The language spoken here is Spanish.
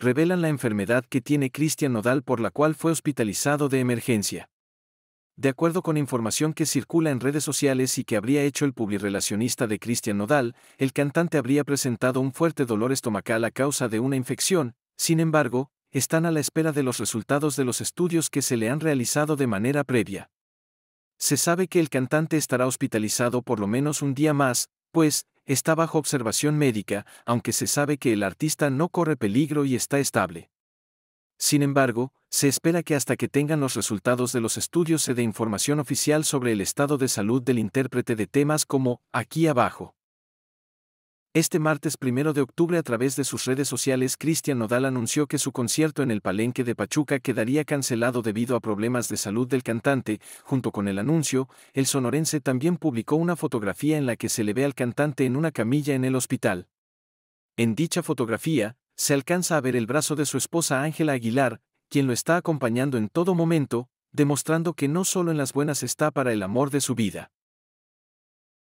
revelan la enfermedad que tiene Cristian Nodal por la cual fue hospitalizado de emergencia. De acuerdo con información que circula en redes sociales y que habría hecho el publirelacionista de Cristian Nodal, el cantante habría presentado un fuerte dolor estomacal a causa de una infección, sin embargo, están a la espera de los resultados de los estudios que se le han realizado de manera previa. Se sabe que el cantante estará hospitalizado por lo menos un día más, pues, está bajo observación médica, aunque se sabe que el artista no corre peligro y está estable. Sin embargo, se espera que hasta que tengan los resultados de los estudios se dé información oficial sobre el estado de salud del intérprete de temas como aquí abajo. Este martes 1 de octubre a través de sus redes sociales Cristian Nodal anunció que su concierto en el Palenque de Pachuca quedaría cancelado debido a problemas de salud del cantante. Junto con el anuncio, el sonorense también publicó una fotografía en la que se le ve al cantante en una camilla en el hospital. En dicha fotografía, se alcanza a ver el brazo de su esposa Ángela Aguilar, quien lo está acompañando en todo momento, demostrando que no solo en las buenas está para el amor de su vida.